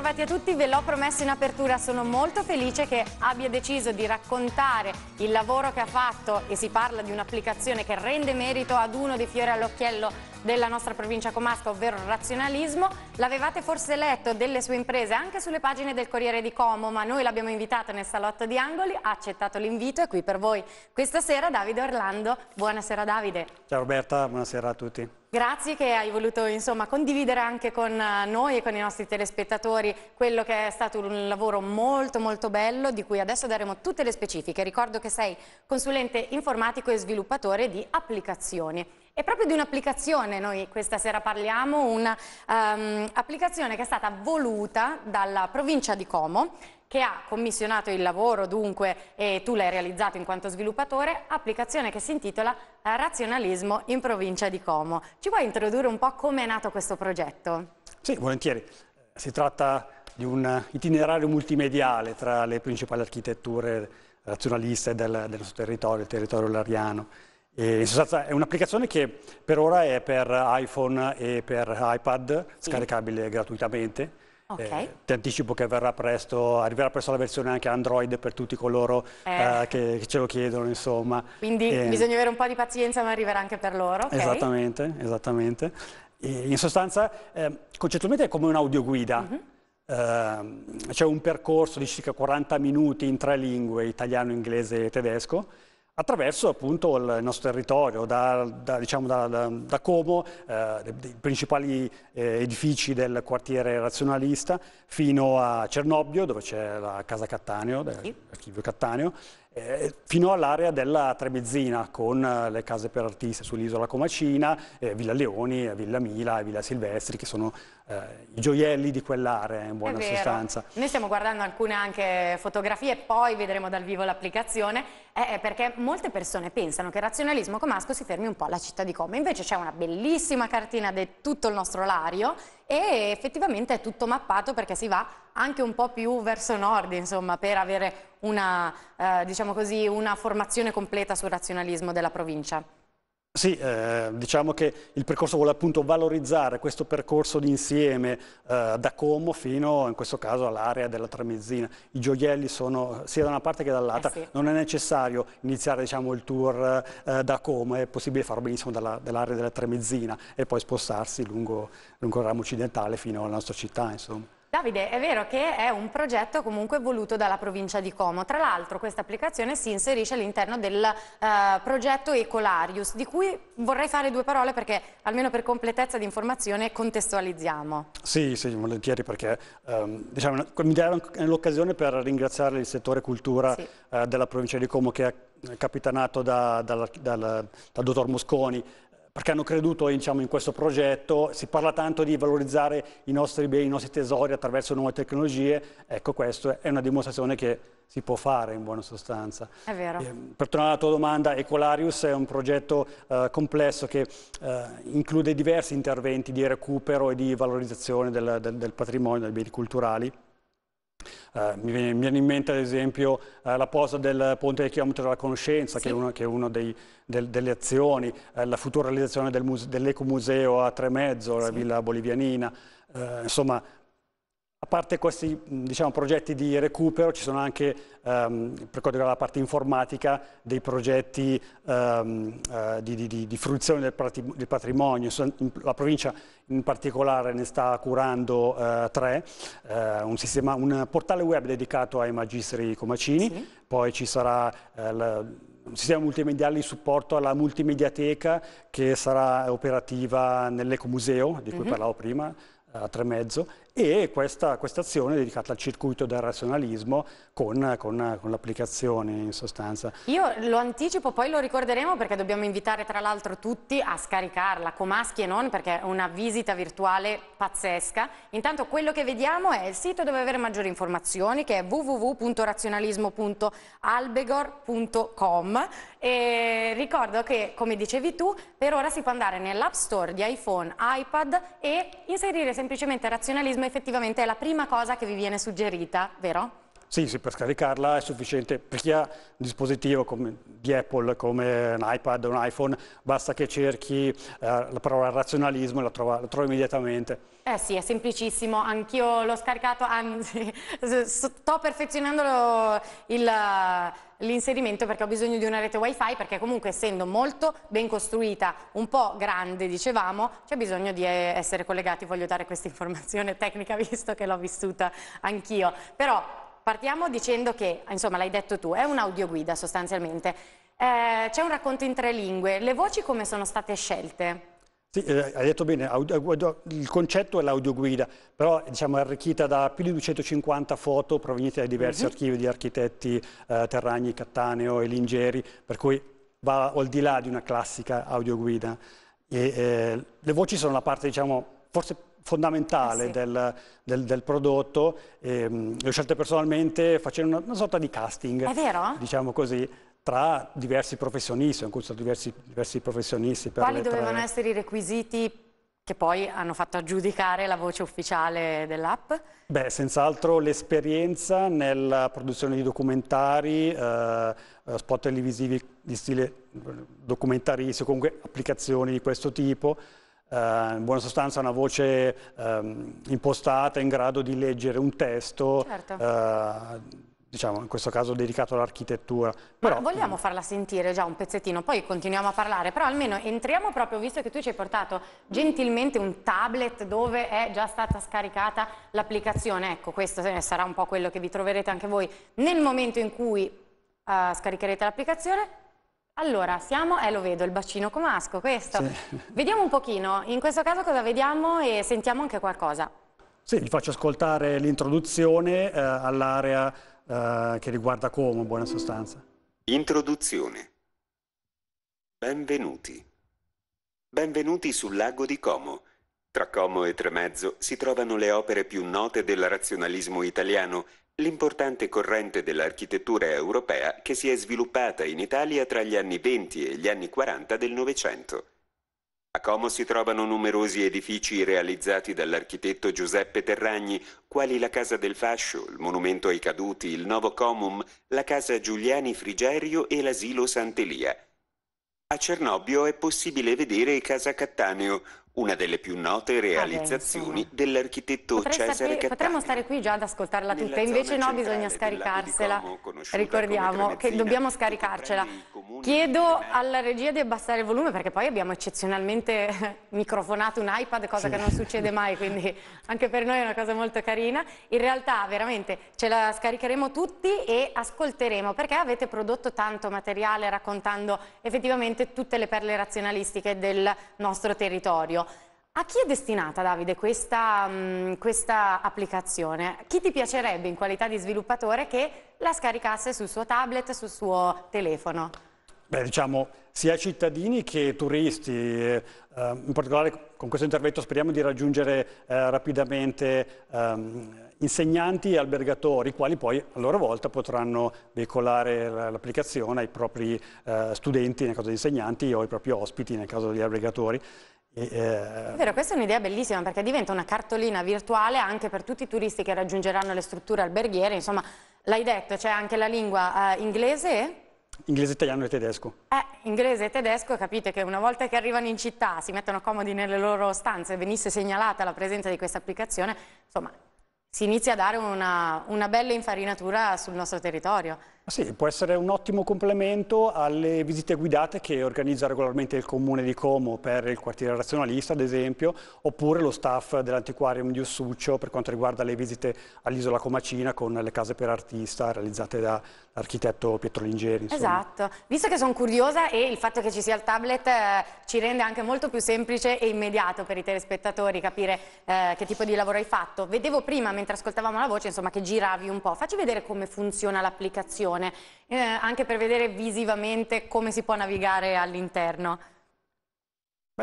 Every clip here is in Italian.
bentrovati a tutti, ve l'ho promesso in apertura, sono molto felice che abbia deciso di raccontare il lavoro che ha fatto e si parla di un'applicazione che rende merito ad uno dei fiori all'occhiello della nostra provincia comasca, ovvero il razionalismo. L'avevate forse letto delle sue imprese anche sulle pagine del Corriere di Como, ma noi l'abbiamo invitato nel salotto di Angoli, ha accettato l'invito e qui per voi questa sera Davide Orlando. Buonasera Davide. Ciao Roberta, buonasera a tutti. Grazie che hai voluto insomma, condividere anche con eh, noi e con i nostri telespettatori quello che è stato un lavoro molto molto bello di cui adesso daremo tutte le specifiche. Ricordo che sei consulente informatico e sviluppatore di applicazioni. E proprio di un'applicazione noi questa sera parliamo, un'applicazione ehm, um, che è stata voluta dalla provincia di Como che ha commissionato il lavoro dunque e tu l'hai realizzato in quanto sviluppatore, applicazione che si intitola eh, Razionalismo in provincia di Como. Ci vuoi introdurre un po' come è nato questo progetto? Sì, volentieri. Si tratta di un itinerario multimediale tra le principali architetture razionaliste del, del nostro territorio, il territorio lariano. E in sostanza è un'applicazione che per ora è per iPhone e per iPad, scaricabile gratuitamente Okay. Eh, ti anticipo che presto, arriverà presto la versione anche Android per tutti coloro eh. Eh, che, che, ce lo chiedono, insomma. Quindi eh, bisogna avere un po' di pazienza, ma arriverà anche per loro. Okay. Esattamente, esattamente. E in sostanza, eh, concettualmente è come un'audioguida. Mm -hmm. C'è un percorso di circa 40 minuti in tre lingue, italiano, inglese e tedesco, attraverso appunto il nostro territorio, da, da, diciamo, da, da Como, eh, i principali eh, edifici del quartiere razionalista, fino a Cernobbio, dove c'è la casa Cattaneo, l'archivio Cattaneo, eh, fino all'area della Trebezzina con eh, le case per artiste sull'isola Comacina, eh, Villa Leoni, Villa Mila e Villa Silvestri che sono eh, i gioielli di quell'area in buona sostanza. Noi stiamo guardando alcune anche fotografie poi vedremo dal vivo l'applicazione eh, perché molte persone pensano che il razionalismo comasco si fermi un po' alla città di Como, invece c'è una bellissima cartina di tutto il nostro lario e effettivamente è tutto mappato perché si va anche un po' più verso nord insomma per avere una, eh, diciamo così, una formazione completa sul razionalismo della provincia. Sì, eh, diciamo che il percorso vuole appunto valorizzare questo percorso d'insieme eh, da Como fino in questo caso all'area della Tremezzina. I gioielli sono sia da una parte che dall'altra, eh sì. non è necessario iniziare diciamo, il tour eh, da Como, è possibile farlo benissimo dall'area dall della Tremezzina e poi spostarsi lungo, lungo, il ramo occidentale fino alla nostra città. Insomma. Davide, è vero che è un progetto comunque voluto dalla provincia di Como. Tra l'altro questa applicazione si inserisce all'interno del eh, progetto Ecolarius, di cui vorrei fare due parole perché almeno per completezza di informazione contestualizziamo. Sì, sì, volentieri perché ehm, diciamo, mi dai l'occasione per ringraziare il settore cultura sì. eh, della provincia di Como che è capitanato da, dal, dal, dal, dottor Mosconi perché hanno creduto diciamo, in questo progetto, si parla tanto di valorizzare i nostri beni, i nostri tesori attraverso nuove tecnologie, ecco questa è una dimostrazione che si può fare in buona sostanza. È vero. Eh, per tornare alla tua domanda, Ecolarius è un progetto eh, complesso che eh, include diversi interventi di recupero e di valorizzazione del, del, del patrimonio, dei beni culturali. Eh, mi, viene, mi, viene, in mente ad esempio eh, la posa del ponte del chilometro della conoscenza, sì. che è una del, delle azioni, eh, la futura realizzazione del dell'ecomuseo a Tremezzo, sì. la villa bolivianina, eh, insomma a parte questi diciamo, progetti di recupero, ci sono anche, ehm, per quanto riguarda la parte informatica, dei progetti ehm, eh, di, di, di, fruizione del, patrimonio. La provincia in particolare ne sta curando eh, tre, eh, un, sistema, un, portale web dedicato ai magistri comacini, sì. poi ci sarà eh, la, un sistema multimediale di supporto alla multimediateca che sarà operativa nell'Ecomuseo, di cui mm -hmm. parlavo prima, eh, a Tremezzo e questa, questa azione dedicata al circuito del razionalismo con, con, con l'applicazione in sostanza. Io lo anticipo, poi lo ricorderemo perché dobbiamo invitare tra l'altro tutti a scaricarla, comaschi e non, perché è una visita virtuale pazzesca. Intanto quello che vediamo è il sito dove avere maggiori informazioni che è www.razionalismo.albegor.com e ricordo che come dicevi tu per ora si può andare nell'app store di iPhone, iPad e inserire semplicemente razionalismo effettivamente è la prima cosa che vi viene suggerita, vero? Sì, sì, per scaricarla è sufficiente per chi ha un dispositivo come, di Apple come un iPad o un iPhone, basta che cerchi eh, la parola razionalismo e la, la trovi immediatamente. Eh sì, è semplicissimo, anch'io l'ho scaricato, anzi sto perfezionando l'inserimento perché ho bisogno di una rete wifi perché comunque essendo molto ben costruita, un po' grande dicevamo, c'è bisogno di eh, essere collegati, voglio dare questa informazione tecnica visto che l'ho vissuta anch'io, però partiamo dicendo che, insomma l'hai detto tu, è un'audioguida sostanzialmente. Eh, c'è un racconto in tre lingue, le voci come sono state scelte? Sì, eh, hai detto bene, audio, il concetto è l'audioguida, però diciamo, è arricchita da più di 250 foto provenienti da diversi uh mhm. -huh. archivi di architetti eh, Terragni, Cattaneo e Lingeri, per cui va al di là di una classica audioguida. E, eh, le voci sono la parte, diciamo, forse fondamentale eh sì. del, del, del, prodotto. E, um, le ho scelte personalmente facendo una, una sorta di casting. È vero? Diciamo così tra diversi professionisti, ho incontrato diversi, diversi professionisti. Quali dovevano tre... essere i requisiti che poi hanno fatto aggiudicare la voce ufficiale dell'app? Beh, senz'altro l'esperienza nella produzione di documentari, eh, spot televisivi di stile eh, documentaristico, comunque applicazioni di questo tipo, Uh, in buona sostanza una voce um, impostata in grado di leggere un testo, certo. uh, diciamo in questo caso dedicato all'architettura. Però... vogliamo farla sentire già un pezzettino, poi continuiamo a parlare, però almeno entriamo proprio, visto che tu ci hai portato gentilmente un tablet dove è già stata scaricata l'applicazione, ecco questo eh, sarà un po' quello che vi troverete anche voi nel momento in cui uh, scaricherete l'applicazione, allora, siamo, eh lo vedo, il bacino comasco, questo. Sì. Vediamo un pochino, in questo caso cosa vediamo e sentiamo anche qualcosa. Sì, vi faccio ascoltare l'introduzione eh, all'area eh, che riguarda Como, in buona sostanza. Introduzione. Benvenuti. Benvenuti sul lago di Como. Tra Como e Tremezzo si trovano le opere più note del razionalismo italiano l'importante corrente dell'architettura europea che si è sviluppata in Italia tra gli anni 20 e gli anni 40 del Novecento. A Como si trovano numerosi edifici realizzati dall'architetto Giuseppe Terragni, quali la Casa del Fascio, il Monumento ai Caduti, il Novo Comum, la Casa Giuliani Frigerio e l'Asilo Sant'Elia. A Cernobbio è possibile vedere Casa Cattaneo, una delle più note realizzazioni ah, dell'architetto Potrei Cesare sapere, Cattaneo. Potremmo stare qui già ad ascoltarla tutta, invece no, bisogna scaricarsela. Como, Ricordiamo che dobbiamo scaricarcela. Chiedo alla regia di abbassare il volume perché poi abbiamo eccezionalmente microfonato un iPad, cosa sì. che non succede mai, quindi anche per noi è una cosa molto carina. In realtà veramente ce la scaricheremo tutti e ascolteremo perché avete prodotto tanto materiale raccontando effettivamente tutte le perle razionalistiche del nostro territorio. A chi è destinata, Davide, questa, mh, mm, questa applicazione? Chi ti piacerebbe in qualità di sviluppatore che la scaricasse sul suo tablet, sul suo telefono? Beh, diciamo, sia cittadini che turisti, eh, eh in particolare con questo intervento speriamo di raggiungere eh, rapidamente ehm, insegnanti e albergatori, i quali poi a loro volta potranno veicolare l'applicazione ai propri eh, studenti nel caso degli insegnanti o ai propri ospiti nel caso degli albergatori. Eh, Vero, questa è un'idea bellissima perché diventa una cartolina virtuale anche per tutti i turisti che raggiungeranno le strutture alberghiere, insomma l'hai detto, c'è anche la lingua eh, inglese Inglese, italiano e tedesco. Eh, inglese e tedesco, capite che una volta che arrivano in città, si mettono comodi nelle loro stanze, venisse segnalata la presenza di questa applicazione, insomma si inizia a dare una, una bella infarinatura sul nostro territorio. Ah, sì, può essere un ottimo complemento alle visite guidate che organizza regolarmente il Comune di Como per il quartiere razionalista, ad esempio, oppure lo staff dell'Antiquarium di Ossuccio per quanto riguarda le visite all'isola Comacina con le case per artista realizzate dall'architetto Pietro Lingeri. Insomma. Esatto, visto che sono curiosa e il fatto che ci sia il tablet eh, ci rende anche molto più semplice e immediato per i telespettatori capire eh, che tipo di lavoro hai fatto. Vedevo prima, mentre ascoltavamo la voce, insomma, che giravi un po'. Facci vedere come funziona l'applicazione stazione, eh, anche per vedere visivamente come si può navigare all'interno.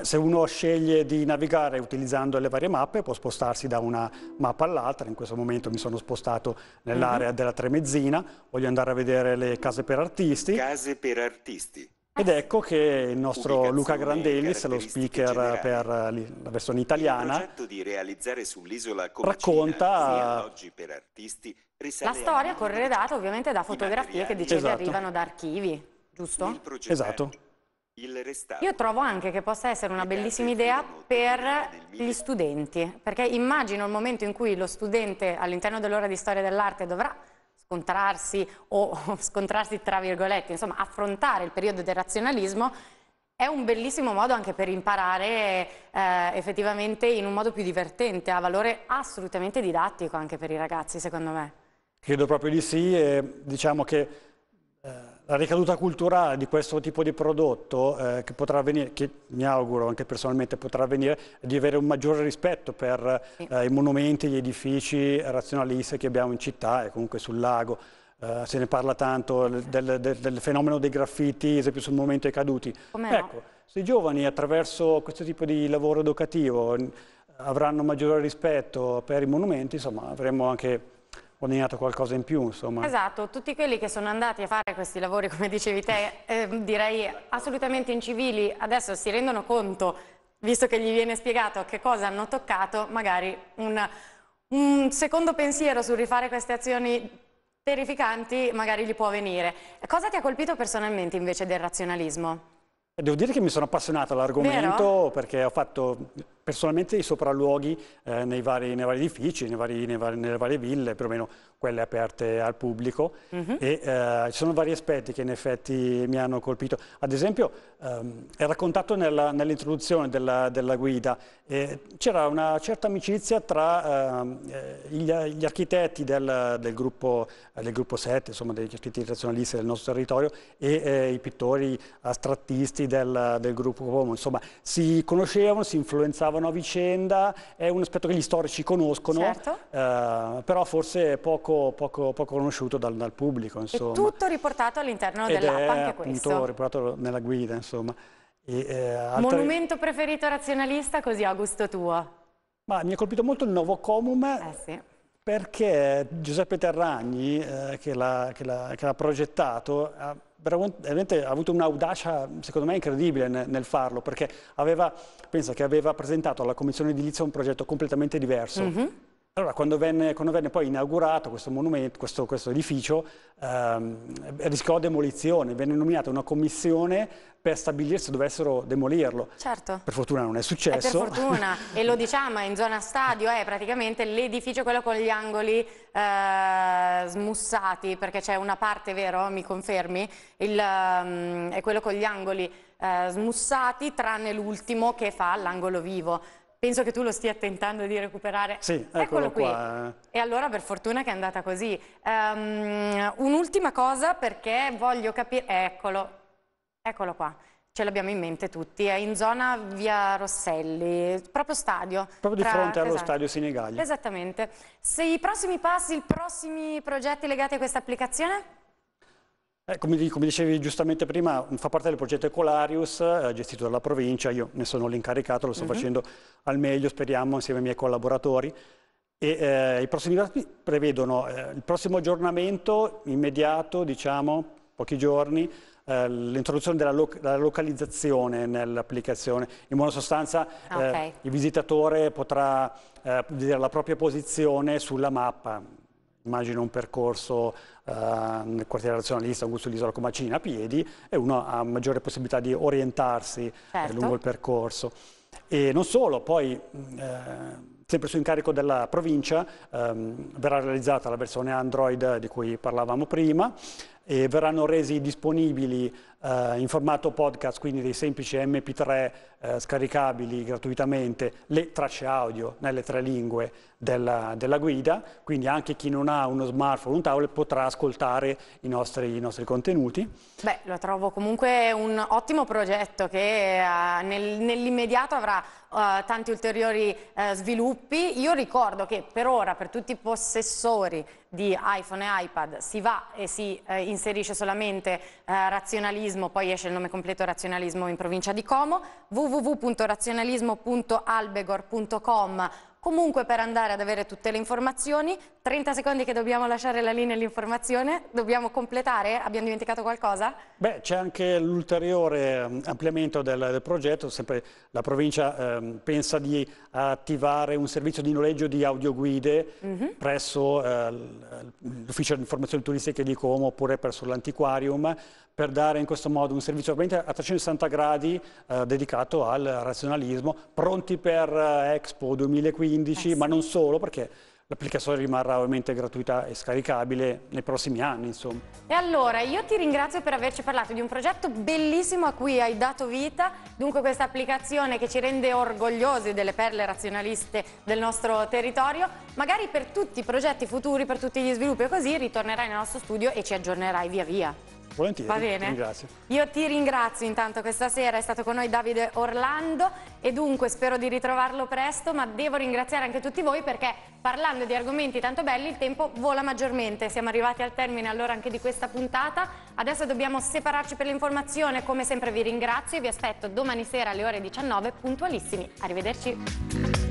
se uno sceglie di navigare utilizzando le varie mappe può spostarsi da una mappa all'altra, in questo momento mi sono spostato nell'area mhm. della Tremezzina, voglio andare a vedere le case per artisti. Case per artisti. Ed ecco che il nostro Luca Grandelis, lo speaker generali. per la versione italiana, racconta la storia corre data ovviamente da fotografie che dicevi esatto. arrivano da archivi, giusto? Esatto. Io trovo anche che possa essere una bellissima idea per gli studenti, perché immagino il momento in cui lo studente all'interno dell'ora di storia dell'arte dovrà scontrarsi o scontrarsi tra virgolette, insomma affrontare il periodo del razionalismo è un bellissimo modo anche per imparare eh, effettivamente in un modo più divertente, ha valore assolutamente didattico anche per i ragazzi secondo me. Credo proprio di sì e diciamo che eh, la ricaduta culturale di questo tipo di prodotto eh, che potrà avvenire, che mi auguro anche personalmente potrà avvenire, è di avere un maggiore rispetto per eh, i monumenti, gli edifici razionalisti che abbiamo in città e comunque sul lago. Uh, se ne parla tanto, del, del, del, fenomeno dei graffiti, esempio sul momento dei caduti. Come ecco, no? se i giovani attraverso questo tipo di lavoro educativo avranno maggiore rispetto per i monumenti, insomma avremo anche guadagnato qualcosa in più, insomma. Esatto, tutti quelli che sono andati a fare questi lavori, come dicevi te, eh, direi assolutamente incivili, adesso si rendono conto, visto che gli viene spiegato che cosa hanno toccato, magari un, un secondo pensiero sul rifare queste azioni terrificanti magari gli può venire. Cosa ti ha colpito personalmente invece del razionalismo? Devo dire che mi sono appassionato all'argomento perché ho fatto personalmente i sopralluoghi eh, nei, vari, nei, vari, edifici, nei vari, nei vari, nelle varie ville, perlomeno quelle aperte al pubblico. Mm -hmm. E eh, ci sono vari aspetti che in effetti mi hanno colpito. Ad esempio, ehm, è raccontato nell'introduzione della, della, guida, eh, c'era una certa amicizia tra ehm, eh, gli, gli, architetti del, del, gruppo, del, gruppo, 7, insomma degli architetti razionalisti del nostro territorio, e eh, i pittori astrattisti del, del gruppo Como. Insomma, si conoscevano, si influenzavano parlavano a vicenda, è un aspetto che gli storici conoscono, certo. eh, però forse poco, poco, poco conosciuto dal, dal pubblico. Insomma. E tutto riportato all'interno dell'app, anche questo. Tutto riportato nella guida, insomma. E, eh, altre... Monumento preferito razionalista, così a gusto tuo? Ma mi ha colpito molto il nuovo Comum. Eh sì perché Giuseppe Terragni, eh, che l'ha progettato, ha veramente ha avuto un'audacia, secondo me, incredibile nel, nel farlo, perché aveva, pensa che aveva presentato alla Commissione edilizia un progetto completamente diverso. Mm -hmm. Allora, quando venne, quando venne poi inaugurato questo, questo, questo edificio, ehm, rischiò demolizione, venne nominata una commissione per stabilire se dovessero demolirlo. Certo. Per fortuna non è successo. È eh, per fortuna, e lo diciamo, in zona stadio è eh, praticamente l'edificio quello con gli angoli eh, smussati, perché c'è una parte, vero, mi confermi, Il, um, è quello con gli angoli eh, smussati, tranne l'ultimo che fa l'angolo vivo. Penso che tu lo stia tentando di recuperare. Sì, eccolo, eccolo qui. Qua. Eh. E allora per fortuna che è andata così. Um, Un'ultima cosa perché voglio capire... Eccolo, eccolo qua. Ce l'abbiamo in mente tutti, è in zona via Rosselli, proprio stadio. Proprio tra... di fronte allo esatto. stadio Sinigaglia. Esattamente. Se i prossimi passi, i prossimi progetti legati a questa applicazione? Eh, come, dicevi giustamente prima, mm, fa parte del progetto Ecolarius, eh, gestito dalla provincia, io ne sono l'incaricato, lo sto uh mhm. -huh. facendo al meglio, speriamo, insieme ai miei collaboratori. E, eh, I prossimi dati prevedono eh, il prossimo aggiornamento immediato, diciamo, pochi giorni, l'introduzione della, lo della, localizzazione nell'applicazione. In buona sostanza ah, okay. il visitatore potrà vedere la propria posizione sulla mappa immagino un percorso eh, nel quartiere nazionalista, Augusto Lisola Comacina a piedi e uno ha maggiore possibilità di orientarsi eh, certo. lungo il percorso. E non solo, poi mm, eh, sempre su incarico della provincia ehm, verrà realizzata la versione Android di cui parlavamo prima e verranno resi disponibili eh, in formato podcast, quindi dei semplici MP3 eh, scaricabili gratuitamente, le tracce audio nelle tre lingue della, della, guida, quindi anche chi non ha uno smartphone, un tablet potrà ascoltare i nostri, i nostri contenuti. Beh, lo trovo comunque un ottimo progetto che uh, nel, nell'immediato avrà uh, tanti ulteriori uh, sviluppi. Io ricordo che per ora per tutti i possessori di iPhone e iPad si va e si inserisce solamente razionalismo razionalismo, poi esce il nome completo razionalismo in provincia di Como, www.razionalismo.albegor.com comunque per andare ad avere tutte le informazioni 30 secondi che dobbiamo lasciare la linea all'informazione, dobbiamo completare, abbiamo dimenticato qualcosa? Beh, c'è anche l'ulteriore ehm, ampliamento del, del, progetto, sempre la provincia eh, pensa di attivare un servizio di noleggio di audioguide mm -hmm. presso eh, l'ufficio di informazioni turistiche di Como oppure presso l'antiquarium per dare in questo modo un servizio a 360 gradi eh, dedicato al razionalismo, pronti per eh, Expo 2015, eh, sì. ma non solo perché l'applicazione rimarrà ovviamente gratuita e scaricabile nei prossimi anni insomma. E allora io ti ringrazio per averci parlato di un progetto bellissimo a cui hai dato vita, dunque questa applicazione che ci rende orgogliosi delle perle razionaliste del nostro territorio, magari per tutti i progetti futuri, per tutti gli sviluppi e così ritornerai nel nostro studio e ci aggiornerai via via. Volentieri. Va bene. Ringrazio. Io ti ringrazio intanto questa sera, è stato con noi Davide Orlando e dunque spero di ritrovarlo presto, ma devo ringraziare anche tutti voi perché parlando di argomenti tanto belli il tempo vola maggiormente. Siamo arrivati al termine allora anche di questa puntata. Adesso dobbiamo separarci per l'informazione, come sempre vi ringrazio e vi aspetto domani sera alle ore 19 puntualissimi. Arrivederci.